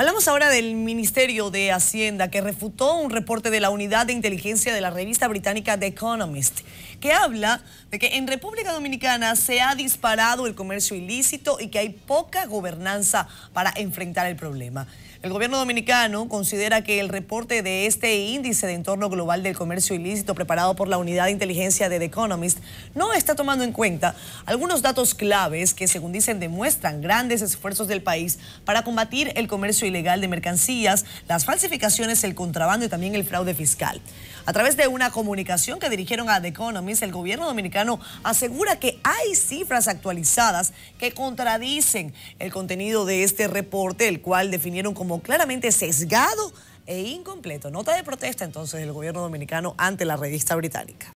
Hablamos ahora del Ministerio de Hacienda, que refutó un reporte de la Unidad de Inteligencia de la revista británica The Economist, que habla de que en República Dominicana se ha disparado el comercio ilícito y que hay poca gobernanza para enfrentar el problema. El gobierno dominicano considera que el reporte de este índice de entorno global del comercio ilícito preparado por la unidad de inteligencia de The Economist no está tomando en cuenta algunos datos claves que, según dicen, demuestran grandes esfuerzos del país para combatir el comercio ilícito ilegal de mercancías, las falsificaciones, el contrabando y también el fraude fiscal. A través de una comunicación que dirigieron a The Economist, el gobierno dominicano asegura que hay cifras actualizadas que contradicen el contenido de este reporte, el cual definieron como claramente sesgado e incompleto. Nota de protesta entonces del gobierno dominicano ante la revista británica.